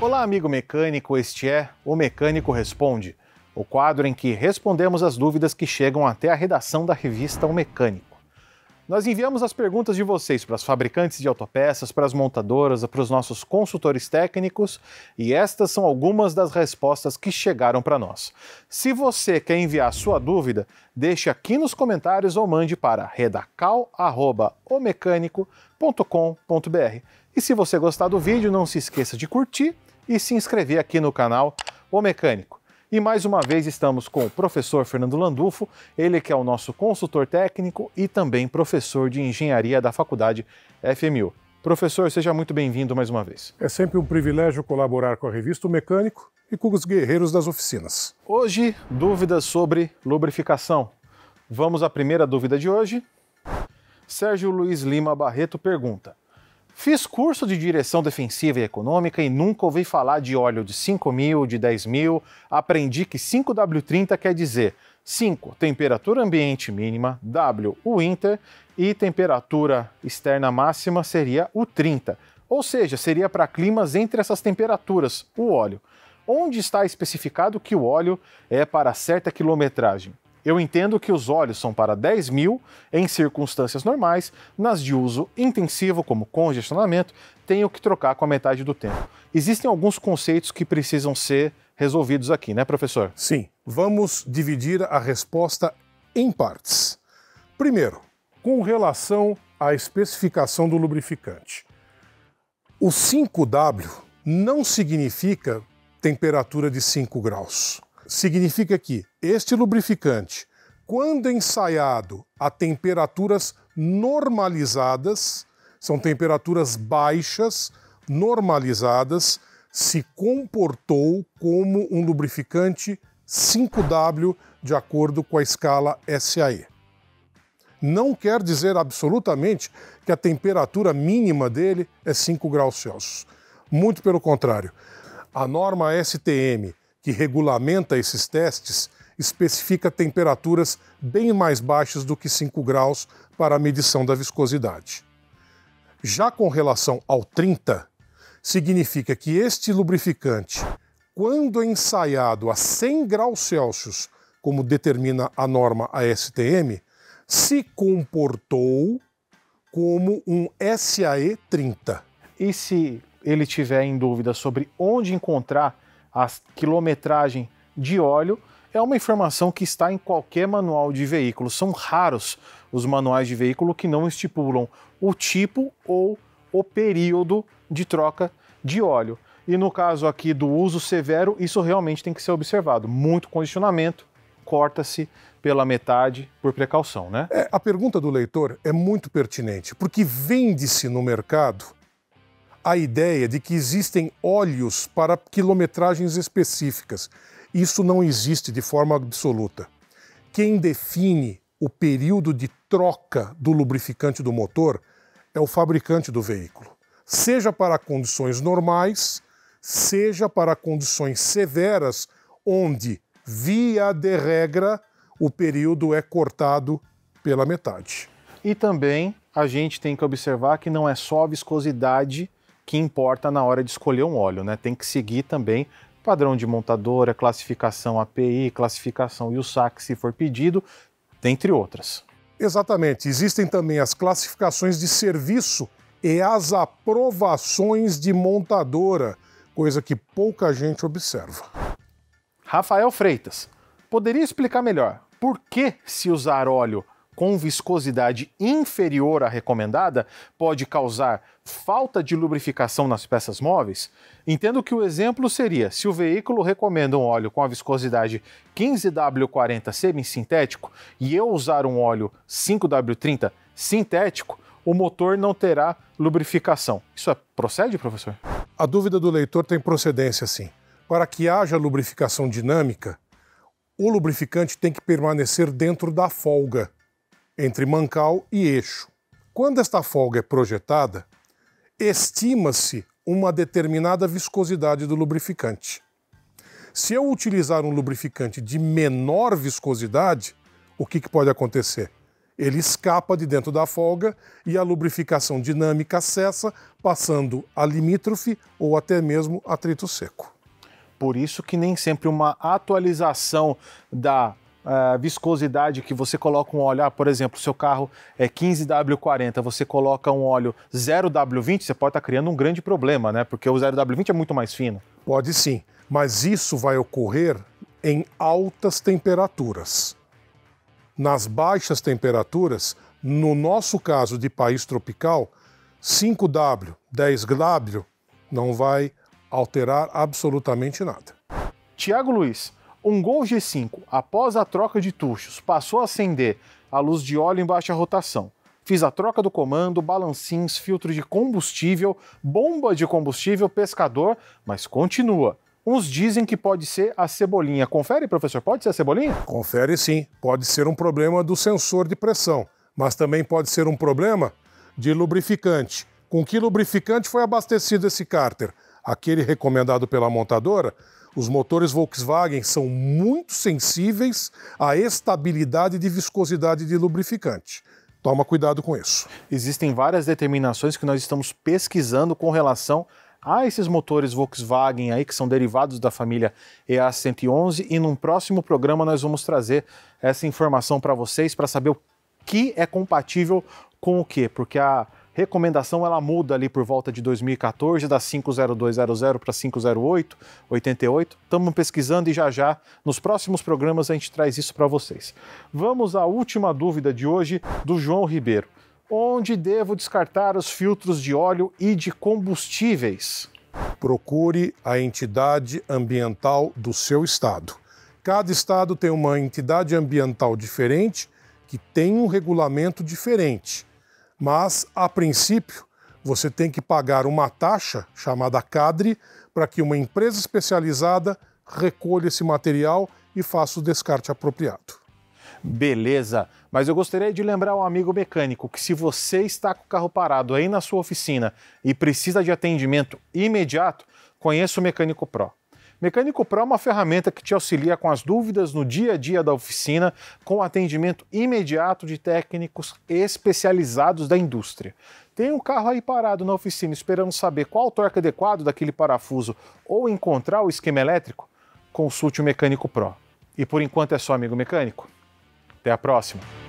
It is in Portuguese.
Olá, amigo mecânico, este é O Mecânico Responde, o quadro em que respondemos as dúvidas que chegam até a redação da revista O Mecânico. Nós enviamos as perguntas de vocês para as fabricantes de autopeças, para as montadoras, para os nossos consultores técnicos e estas são algumas das respostas que chegaram para nós. Se você quer enviar sua dúvida, deixe aqui nos comentários ou mande para redacal.omecânico.com.br. E se você gostar do vídeo, não se esqueça de curtir e se inscrever aqui no canal O Mecânico. E mais uma vez estamos com o professor Fernando Landulfo, ele que é o nosso consultor técnico e também professor de engenharia da faculdade FMU. Professor, seja muito bem-vindo mais uma vez. É sempre um privilégio colaborar com a revista O Mecânico e com os guerreiros das oficinas. Hoje, dúvidas sobre lubrificação. Vamos à primeira dúvida de hoje. Sérgio Luiz Lima Barreto pergunta: Fiz curso de direção defensiva e econômica e nunca ouvi falar de óleo de 5 mil, de 10 mil. Aprendi que 5W30 quer dizer 5. Temperatura ambiente mínima, W, o Inter, e temperatura externa máxima seria o 30. Ou seja, seria para climas entre essas temperaturas, o óleo. Onde está especificado que o óleo é para certa quilometragem? Eu entendo que os olhos são para 10 mil em circunstâncias normais, nas de uso intensivo, como congestionamento, tenho que trocar com a metade do tempo. Existem alguns conceitos que precisam ser resolvidos aqui, né, professor? Sim. Vamos dividir a resposta em partes. Primeiro, com relação à especificação do lubrificante. O 5W não significa temperatura de 5 graus significa que este lubrificante, quando ensaiado a temperaturas normalizadas, são temperaturas baixas, normalizadas, se comportou como um lubrificante 5W de acordo com a escala SAE. Não quer dizer absolutamente que a temperatura mínima dele é 5 graus Celsius. Muito pelo contrário. A norma STM que regulamenta esses testes, especifica temperaturas bem mais baixas do que 5 graus para a medição da viscosidade. Já com relação ao 30, significa que este lubrificante, quando ensaiado a 100 graus Celsius, como determina a norma ASTM, se comportou como um SAE 30. E se ele tiver em dúvida sobre onde encontrar a quilometragem de óleo é uma informação que está em qualquer manual de veículo. São raros os manuais de veículo que não estipulam o tipo ou o período de troca de óleo. E no caso aqui do uso severo, isso realmente tem que ser observado. Muito condicionamento, corta-se pela metade por precaução, né? É, a pergunta do leitor é muito pertinente, porque vende-se no mercado a ideia de que existem olhos para quilometragens específicas. Isso não existe de forma absoluta. Quem define o período de troca do lubrificante do motor é o fabricante do veículo, seja para condições normais, seja para condições severas, onde, via de regra, o período é cortado pela metade. E também a gente tem que observar que não é só a viscosidade que importa na hora de escolher um óleo, né? Tem que seguir também padrão de montadora, classificação API, classificação saque se for pedido, dentre outras. Exatamente. Existem também as classificações de serviço e as aprovações de montadora, coisa que pouca gente observa. Rafael Freitas, poderia explicar melhor por que se usar óleo com viscosidade inferior à recomendada pode causar falta de lubrificação nas peças móveis? Entendo que o exemplo seria se o veículo recomenda um óleo com a viscosidade 15W40 semissintético sintético e eu usar um óleo 5W30 sintético, o motor não terá lubrificação. Isso é, procede, professor? A dúvida do leitor tem procedência, sim. Para que haja lubrificação dinâmica, o lubrificante tem que permanecer dentro da folga entre mancal e eixo. Quando esta folga é projetada, estima-se uma determinada viscosidade do lubrificante. Se eu utilizar um lubrificante de menor viscosidade, o que, que pode acontecer? Ele escapa de dentro da folga e a lubrificação dinâmica cessa, passando a limítrofe ou até mesmo atrito seco. Por isso que nem sempre uma atualização da uh, viscosidade que você coloca um óleo, ah, por exemplo, seu carro é 15W40, você coloca um óleo 0W20, você pode estar tá criando um grande problema, né? Porque o 0W20 é muito mais fino. Pode sim, mas isso vai ocorrer em altas temperaturas. Nas baixas temperaturas, no nosso caso de país tropical, 5W, 10W não vai alterar absolutamente nada. Tiago Luiz, um Gol G5, após a troca de tuchos, passou a acender a luz de óleo em baixa rotação. Fiz a troca do comando, balancins, filtro de combustível, bomba de combustível, pescador, mas continua. Uns dizem que pode ser a cebolinha. Confere, professor, pode ser a cebolinha? Confere sim. Pode ser um problema do sensor de pressão, mas também pode ser um problema de lubrificante. Com que lubrificante foi abastecido esse cárter? aquele recomendado pela montadora, os motores Volkswagen são muito sensíveis à estabilidade de viscosidade de lubrificante. Toma cuidado com isso. Existem várias determinações que nós estamos pesquisando com relação a esses motores Volkswagen aí que são derivados da família EA111 e num próximo programa nós vamos trazer essa informação para vocês para saber o que é compatível com o que, porque a recomendação ela muda ali por volta de 2014, da 50200 para 50888. Estamos pesquisando e já já, nos próximos programas, a gente traz isso para vocês. Vamos à última dúvida de hoje do João Ribeiro. Onde devo descartar os filtros de óleo e de combustíveis? Procure a entidade ambiental do seu estado. Cada estado tem uma entidade ambiental diferente que tem um regulamento diferente. Mas, a princípio, você tem que pagar uma taxa, chamada CADRE, para que uma empresa especializada recolha esse material e faça o descarte apropriado. Beleza, mas eu gostaria de lembrar ao amigo mecânico que se você está com o carro parado aí na sua oficina e precisa de atendimento imediato, conheça o Mecânico Pro. Mecânico Pro é uma ferramenta que te auxilia com as dúvidas no dia a dia da oficina, com atendimento imediato de técnicos especializados da indústria. Tem um carro aí parado na oficina esperando saber qual o torque adequado daquele parafuso ou encontrar o esquema elétrico? Consulte o Mecânico Pro. E por enquanto é só, amigo mecânico. Até a próxima!